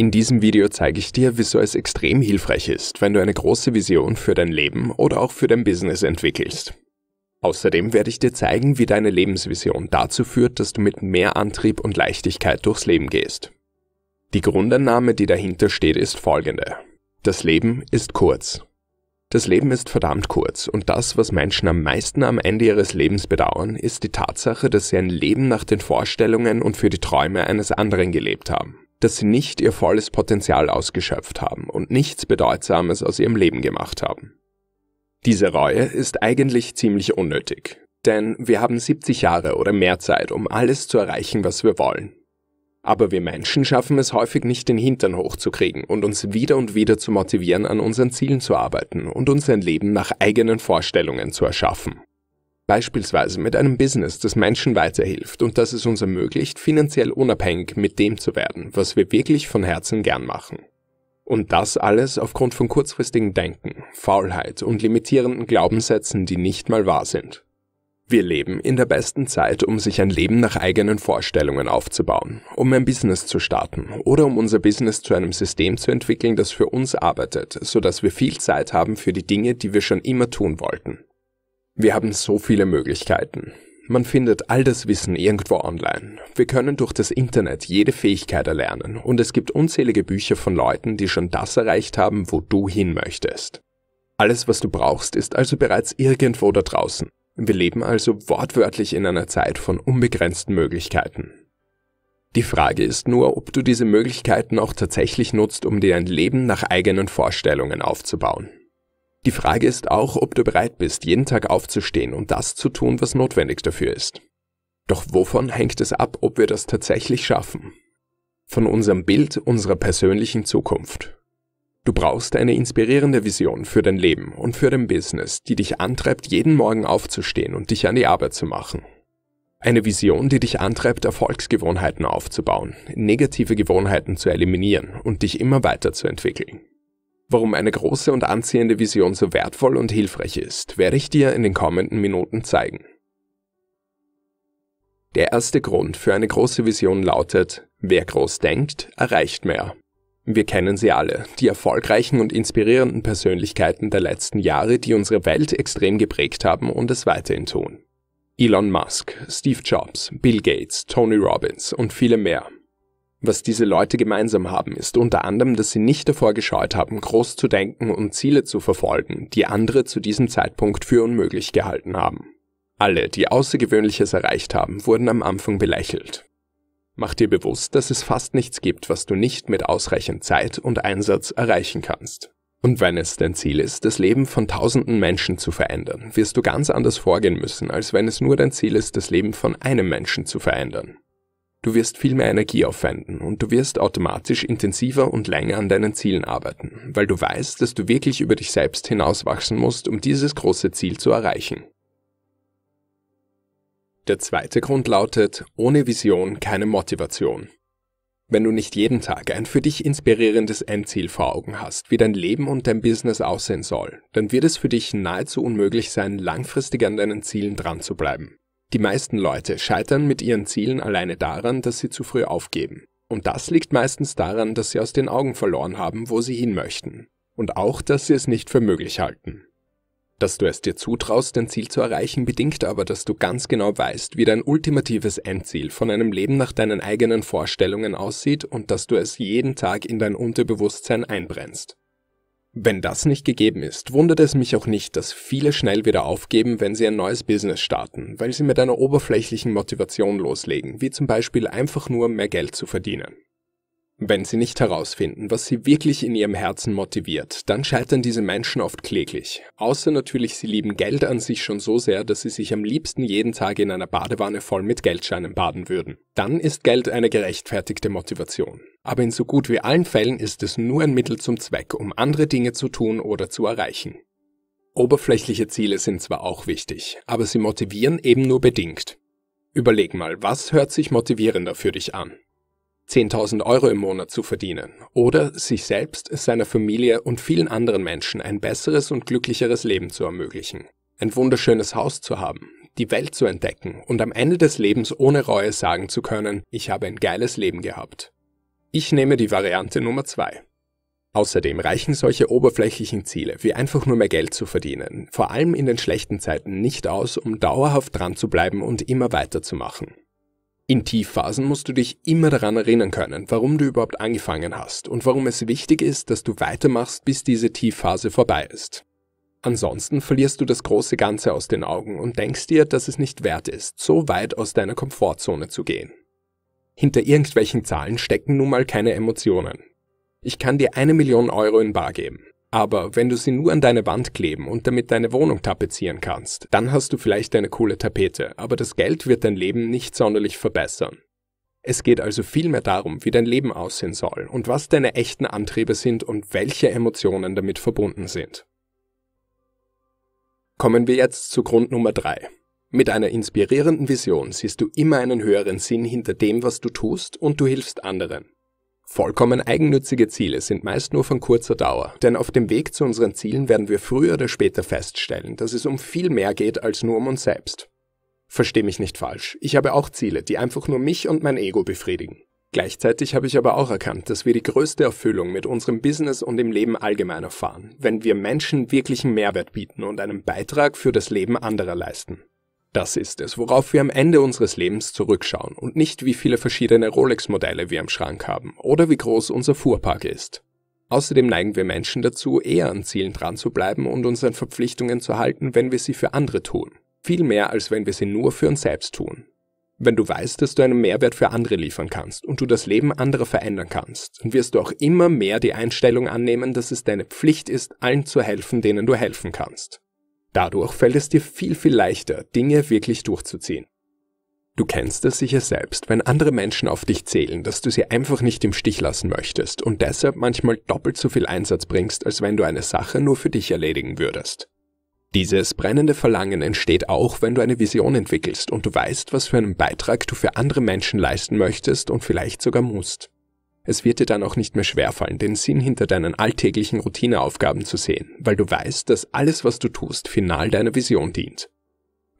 In diesem Video zeige ich dir, wieso es extrem hilfreich ist, wenn du eine große Vision für dein Leben oder auch für dein Business entwickelst. Außerdem werde ich dir zeigen, wie deine Lebensvision dazu führt, dass du mit mehr Antrieb und Leichtigkeit durchs Leben gehst. Die Grundannahme, die dahinter steht, ist folgende. Das Leben ist kurz. Das Leben ist verdammt kurz und das, was Menschen am meisten am Ende ihres Lebens bedauern, ist die Tatsache, dass sie ein Leben nach den Vorstellungen und für die Träume eines anderen gelebt haben dass sie nicht ihr volles Potenzial ausgeschöpft haben und nichts Bedeutsames aus ihrem Leben gemacht haben. Diese Reue ist eigentlich ziemlich unnötig, denn wir haben 70 Jahre oder mehr Zeit, um alles zu erreichen, was wir wollen. Aber wir Menschen schaffen es häufig nicht, den Hintern hochzukriegen und uns wieder und wieder zu motivieren, an unseren Zielen zu arbeiten und uns ein Leben nach eigenen Vorstellungen zu erschaffen. Beispielsweise mit einem Business, das Menschen weiterhilft und das es uns ermöglicht, finanziell unabhängig mit dem zu werden, was wir wirklich von Herzen gern machen. Und das alles aufgrund von kurzfristigen Denken, Faulheit und limitierenden Glaubenssätzen, die nicht mal wahr sind. Wir leben in der besten Zeit, um sich ein Leben nach eigenen Vorstellungen aufzubauen, um ein Business zu starten oder um unser Business zu einem System zu entwickeln, das für uns arbeitet, sodass wir viel Zeit haben für die Dinge, die wir schon immer tun wollten. Wir haben so viele Möglichkeiten. Man findet all das Wissen irgendwo online. Wir können durch das Internet jede Fähigkeit erlernen und es gibt unzählige Bücher von Leuten, die schon das erreicht haben, wo du hin möchtest. Alles, was du brauchst, ist also bereits irgendwo da draußen. Wir leben also wortwörtlich in einer Zeit von unbegrenzten Möglichkeiten. Die Frage ist nur, ob du diese Möglichkeiten auch tatsächlich nutzt, um dir ein Leben nach eigenen Vorstellungen aufzubauen. Die Frage ist auch, ob du bereit bist, jeden Tag aufzustehen und das zu tun, was notwendig dafür ist. Doch wovon hängt es ab, ob wir das tatsächlich schaffen? Von unserem Bild unserer persönlichen Zukunft. Du brauchst eine inspirierende Vision für dein Leben und für dein Business, die dich antreibt, jeden Morgen aufzustehen und dich an die Arbeit zu machen. Eine Vision, die dich antreibt, Erfolgsgewohnheiten aufzubauen, negative Gewohnheiten zu eliminieren und dich immer weiterzuentwickeln. Warum eine große und anziehende Vision so wertvoll und hilfreich ist, werde ich dir in den kommenden Minuten zeigen. Der erste Grund für eine große Vision lautet, wer groß denkt, erreicht mehr. Wir kennen sie alle, die erfolgreichen und inspirierenden Persönlichkeiten der letzten Jahre, die unsere Welt extrem geprägt haben und es weiterhin tun. Elon Musk, Steve Jobs, Bill Gates, Tony Robbins und viele mehr was diese Leute gemeinsam haben, ist unter anderem, dass sie nicht davor gescheut haben, groß zu denken und Ziele zu verfolgen, die andere zu diesem Zeitpunkt für unmöglich gehalten haben. Alle, die Außergewöhnliches erreicht haben, wurden am Anfang belächelt. Mach dir bewusst, dass es fast nichts gibt, was du nicht mit ausreichend Zeit und Einsatz erreichen kannst. Und wenn es dein Ziel ist, das Leben von tausenden Menschen zu verändern, wirst du ganz anders vorgehen müssen, als wenn es nur dein Ziel ist, das Leben von einem Menschen zu verändern. Du wirst viel mehr Energie aufwenden und du wirst automatisch intensiver und länger an deinen Zielen arbeiten, weil du weißt, dass du wirklich über dich selbst hinauswachsen musst, um dieses große Ziel zu erreichen. Der zweite Grund lautet, ohne Vision keine Motivation. Wenn du nicht jeden Tag ein für dich inspirierendes Endziel vor Augen hast, wie dein Leben und dein Business aussehen soll, dann wird es für dich nahezu unmöglich sein, langfristig an deinen Zielen dran zu bleiben. Die meisten Leute scheitern mit ihren Zielen alleine daran, dass sie zu früh aufgeben. Und das liegt meistens daran, dass sie aus den Augen verloren haben, wo sie hin möchten. Und auch, dass sie es nicht für möglich halten. Dass du es dir zutraust, dein Ziel zu erreichen, bedingt aber, dass du ganz genau weißt, wie dein ultimatives Endziel von einem Leben nach deinen eigenen Vorstellungen aussieht und dass du es jeden Tag in dein Unterbewusstsein einbrennst. Wenn das nicht gegeben ist, wundert es mich auch nicht, dass viele schnell wieder aufgeben, wenn sie ein neues Business starten, weil sie mit einer oberflächlichen Motivation loslegen, wie zum Beispiel einfach nur mehr Geld zu verdienen. Wenn sie nicht herausfinden, was sie wirklich in ihrem Herzen motiviert, dann scheitern diese Menschen oft kläglich. Außer natürlich, sie lieben Geld an sich schon so sehr, dass sie sich am liebsten jeden Tag in einer Badewanne voll mit Geldscheinen baden würden. Dann ist Geld eine gerechtfertigte Motivation. Aber in so gut wie allen Fällen ist es nur ein Mittel zum Zweck, um andere Dinge zu tun oder zu erreichen. Oberflächliche Ziele sind zwar auch wichtig, aber sie motivieren eben nur bedingt. Überleg mal, was hört sich motivierender für dich an? 10.000 Euro im Monat zu verdienen oder sich selbst, seiner Familie und vielen anderen Menschen ein besseres und glücklicheres Leben zu ermöglichen, ein wunderschönes Haus zu haben, die Welt zu entdecken und am Ende des Lebens ohne Reue sagen zu können, ich habe ein geiles Leben gehabt. Ich nehme die Variante Nummer zwei. Außerdem reichen solche oberflächlichen Ziele, wie einfach nur mehr Geld zu verdienen, vor allem in den schlechten Zeiten nicht aus, um dauerhaft dran zu bleiben und immer weiterzumachen. In Tiefphasen musst du dich immer daran erinnern können, warum du überhaupt angefangen hast und warum es wichtig ist, dass du weitermachst, bis diese Tiefphase vorbei ist. Ansonsten verlierst du das große Ganze aus den Augen und denkst dir, dass es nicht wert ist, so weit aus deiner Komfortzone zu gehen. Hinter irgendwelchen Zahlen stecken nun mal keine Emotionen. Ich kann dir eine Million Euro in Bar geben. Aber wenn du sie nur an deine Wand kleben und damit deine Wohnung tapezieren kannst, dann hast du vielleicht eine coole Tapete, aber das Geld wird dein Leben nicht sonderlich verbessern. Es geht also vielmehr darum, wie dein Leben aussehen soll und was deine echten Antriebe sind und welche Emotionen damit verbunden sind. Kommen wir jetzt zu Grund Nummer 3. Mit einer inspirierenden Vision siehst du immer einen höheren Sinn hinter dem, was du tust und du hilfst anderen. Vollkommen eigennützige Ziele sind meist nur von kurzer Dauer, denn auf dem Weg zu unseren Zielen werden wir früher oder später feststellen, dass es um viel mehr geht als nur um uns selbst. Versteh mich nicht falsch, ich habe auch Ziele, die einfach nur mich und mein Ego befriedigen. Gleichzeitig habe ich aber auch erkannt, dass wir die größte Erfüllung mit unserem Business und im Leben allgemein erfahren, wenn wir Menschen wirklichen Mehrwert bieten und einen Beitrag für das Leben anderer leisten. Das ist es, worauf wir am Ende unseres Lebens zurückschauen und nicht wie viele verschiedene Rolex-Modelle wir im Schrank haben oder wie groß unser Fuhrpark ist. Außerdem neigen wir Menschen dazu, eher an Zielen dran zu bleiben und uns an Verpflichtungen zu halten, wenn wir sie für andere tun. Viel mehr, als wenn wir sie nur für uns selbst tun. Wenn du weißt, dass du einen Mehrwert für andere liefern kannst und du das Leben anderer verändern kannst, dann wirst du auch immer mehr die Einstellung annehmen, dass es deine Pflicht ist, allen zu helfen, denen du helfen kannst. Dadurch fällt es dir viel, viel leichter, Dinge wirklich durchzuziehen. Du kennst es sicher selbst, wenn andere Menschen auf dich zählen, dass du sie einfach nicht im Stich lassen möchtest und deshalb manchmal doppelt so viel Einsatz bringst, als wenn du eine Sache nur für dich erledigen würdest. Dieses brennende Verlangen entsteht auch, wenn du eine Vision entwickelst und du weißt, was für einen Beitrag du für andere Menschen leisten möchtest und vielleicht sogar musst. Es wird dir dann auch nicht mehr schwerfallen, den Sinn hinter deinen alltäglichen Routineaufgaben zu sehen, weil du weißt, dass alles, was du tust, final deiner Vision dient.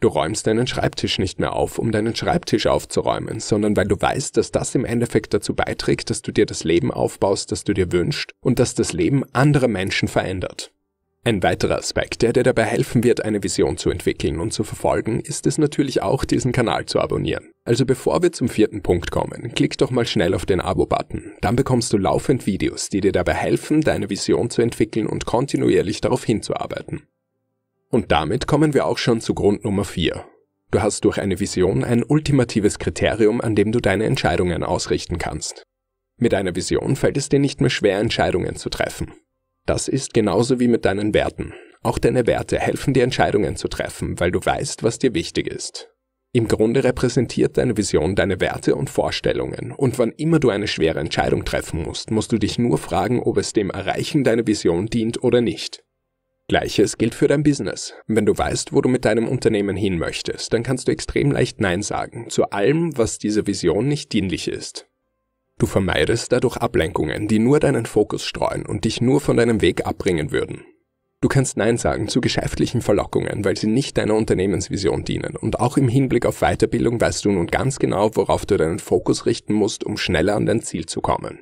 Du räumst deinen Schreibtisch nicht mehr auf, um deinen Schreibtisch aufzuräumen, sondern weil du weißt, dass das im Endeffekt dazu beiträgt, dass du dir das Leben aufbaust, das du dir wünschst und dass das Leben andere Menschen verändert. Ein weiterer Aspekt, der dir dabei helfen wird, eine Vision zu entwickeln und zu verfolgen, ist es natürlich auch, diesen Kanal zu abonnieren. Also bevor wir zum vierten Punkt kommen, klick doch mal schnell auf den Abo-Button. Dann bekommst du laufend Videos, die dir dabei helfen, deine Vision zu entwickeln und kontinuierlich darauf hinzuarbeiten. Und damit kommen wir auch schon zu Grund Nummer 4. Du hast durch eine Vision ein ultimatives Kriterium, an dem du deine Entscheidungen ausrichten kannst. Mit einer Vision fällt es dir nicht mehr schwer, Entscheidungen zu treffen. Das ist genauso wie mit deinen Werten. Auch deine Werte helfen dir Entscheidungen zu treffen, weil du weißt, was dir wichtig ist. Im Grunde repräsentiert deine Vision deine Werte und Vorstellungen, und wann immer du eine schwere Entscheidung treffen musst, musst du dich nur fragen, ob es dem Erreichen deiner Vision dient oder nicht. Gleiches gilt für dein Business. Wenn du weißt, wo du mit deinem Unternehmen hin möchtest, dann kannst du extrem leicht Nein sagen zu allem, was dieser Vision nicht dienlich ist. Du vermeidest dadurch Ablenkungen, die nur deinen Fokus streuen und dich nur von deinem Weg abbringen würden. Du kannst Nein sagen zu geschäftlichen Verlockungen, weil sie nicht deiner Unternehmensvision dienen. Und auch im Hinblick auf Weiterbildung weißt du nun ganz genau, worauf du deinen Fokus richten musst, um schneller an dein Ziel zu kommen.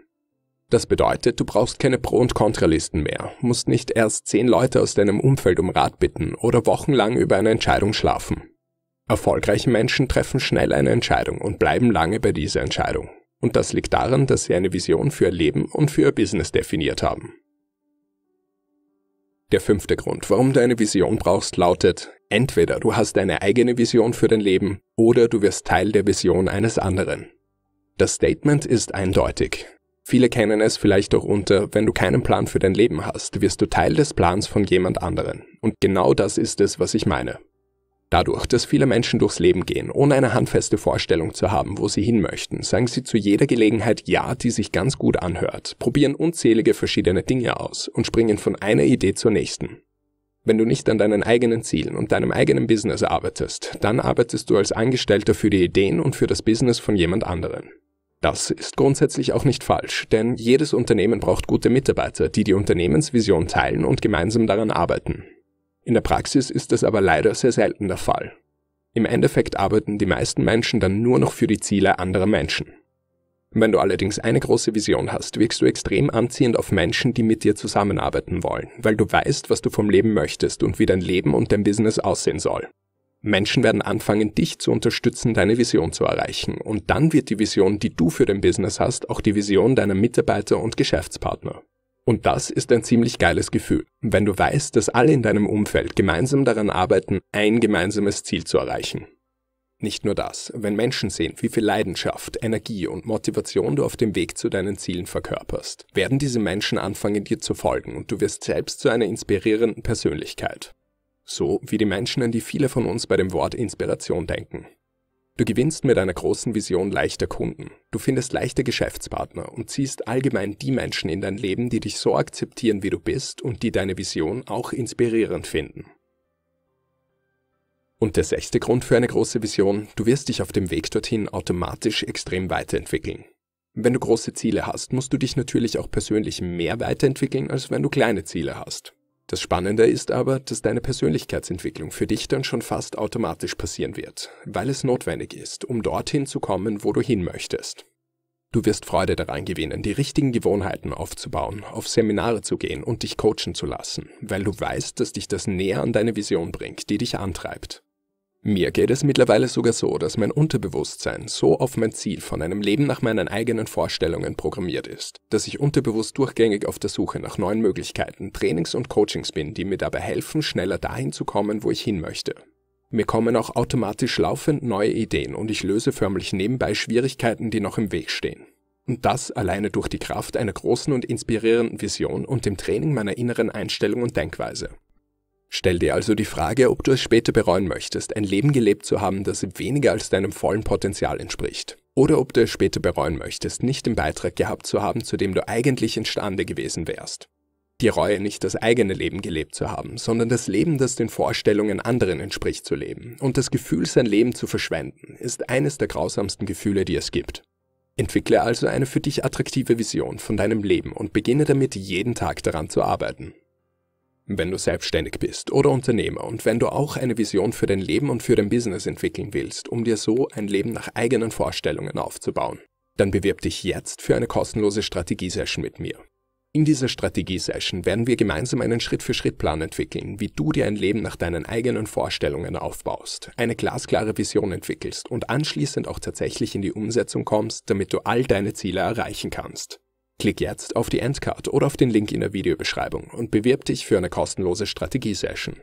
Das bedeutet, du brauchst keine Pro- und Kontralisten mehr, musst nicht erst zehn Leute aus deinem Umfeld um Rat bitten oder wochenlang über eine Entscheidung schlafen. Erfolgreiche Menschen treffen schnell eine Entscheidung und bleiben lange bei dieser Entscheidung. Und das liegt daran, dass sie eine Vision für ihr Leben und für ihr Business definiert haben. Der fünfte Grund, warum du eine Vision brauchst, lautet, entweder du hast eine eigene Vision für dein Leben oder du wirst Teil der Vision eines anderen. Das Statement ist eindeutig. Viele kennen es vielleicht auch unter, wenn du keinen Plan für dein Leben hast, wirst du Teil des Plans von jemand anderen. Und genau das ist es, was ich meine. Dadurch, dass viele Menschen durchs Leben gehen, ohne eine handfeste Vorstellung zu haben, wo sie hin möchten, sagen sie zu jeder Gelegenheit Ja, die sich ganz gut anhört, probieren unzählige verschiedene Dinge aus und springen von einer Idee zur nächsten. Wenn du nicht an deinen eigenen Zielen und deinem eigenen Business arbeitest, dann arbeitest du als Angestellter für die Ideen und für das Business von jemand anderen. Das ist grundsätzlich auch nicht falsch, denn jedes Unternehmen braucht gute Mitarbeiter, die die Unternehmensvision teilen und gemeinsam daran arbeiten. In der Praxis ist das aber leider sehr selten der Fall. Im Endeffekt arbeiten die meisten Menschen dann nur noch für die Ziele anderer Menschen. Wenn du allerdings eine große Vision hast, wirkst du extrem anziehend auf Menschen, die mit dir zusammenarbeiten wollen, weil du weißt, was du vom Leben möchtest und wie dein Leben und dein Business aussehen soll. Menschen werden anfangen, dich zu unterstützen, deine Vision zu erreichen, und dann wird die Vision, die du für dein Business hast, auch die Vision deiner Mitarbeiter und Geschäftspartner. Und das ist ein ziemlich geiles Gefühl, wenn du weißt, dass alle in deinem Umfeld gemeinsam daran arbeiten, ein gemeinsames Ziel zu erreichen. Nicht nur das, wenn Menschen sehen, wie viel Leidenschaft, Energie und Motivation du auf dem Weg zu deinen Zielen verkörperst, werden diese Menschen anfangen dir zu folgen und du wirst selbst zu einer inspirierenden Persönlichkeit. So wie die Menschen, an die viele von uns bei dem Wort Inspiration denken. Du gewinnst mit einer großen Vision leichter Kunden, du findest leichte Geschäftspartner und ziehst allgemein die Menschen in dein Leben, die dich so akzeptieren, wie du bist und die deine Vision auch inspirierend finden. Und der sechste Grund für eine große Vision, du wirst dich auf dem Weg dorthin automatisch extrem weiterentwickeln. Wenn du große Ziele hast, musst du dich natürlich auch persönlich mehr weiterentwickeln, als wenn du kleine Ziele hast. Das Spannende ist aber, dass deine Persönlichkeitsentwicklung für dich dann schon fast automatisch passieren wird, weil es notwendig ist, um dorthin zu kommen, wo du hin möchtest. Du wirst Freude daran gewinnen, die richtigen Gewohnheiten aufzubauen, auf Seminare zu gehen und dich coachen zu lassen, weil du weißt, dass dich das näher an deine Vision bringt, die dich antreibt. Mir geht es mittlerweile sogar so, dass mein Unterbewusstsein so auf mein Ziel von einem Leben nach meinen eigenen Vorstellungen programmiert ist, dass ich unterbewusst durchgängig auf der Suche nach neuen Möglichkeiten, Trainings und Coachings bin, die mir dabei helfen, schneller dahin zu kommen, wo ich hin möchte. Mir kommen auch automatisch laufend neue Ideen und ich löse förmlich nebenbei Schwierigkeiten, die noch im Weg stehen. Und das alleine durch die Kraft einer großen und inspirierenden Vision und dem Training meiner inneren Einstellung und Denkweise. Stell dir also die Frage, ob du es später bereuen möchtest, ein Leben gelebt zu haben, das weniger als deinem vollen Potenzial entspricht. Oder ob du es später bereuen möchtest, nicht den Beitrag gehabt zu haben, zu dem du eigentlich imstande gewesen wärst. Die Reue, nicht das eigene Leben gelebt zu haben, sondern das Leben, das den Vorstellungen anderen entspricht, zu leben. Und das Gefühl, sein Leben zu verschwenden, ist eines der grausamsten Gefühle, die es gibt. Entwickle also eine für dich attraktive Vision von deinem Leben und beginne damit, jeden Tag daran zu arbeiten. Wenn du selbstständig bist oder Unternehmer und wenn du auch eine Vision für dein Leben und für dein Business entwickeln willst, um dir so ein Leben nach eigenen Vorstellungen aufzubauen, dann bewirb dich jetzt für eine kostenlose Strategiesession mit mir. In dieser Strategiesession werden wir gemeinsam einen Schritt-für-Schritt-Plan entwickeln, wie du dir ein Leben nach deinen eigenen Vorstellungen aufbaust, eine glasklare Vision entwickelst und anschließend auch tatsächlich in die Umsetzung kommst, damit du all deine Ziele erreichen kannst. Klick jetzt auf die Endcard oder auf den Link in der Videobeschreibung und bewirb dich für eine kostenlose Strategiesession.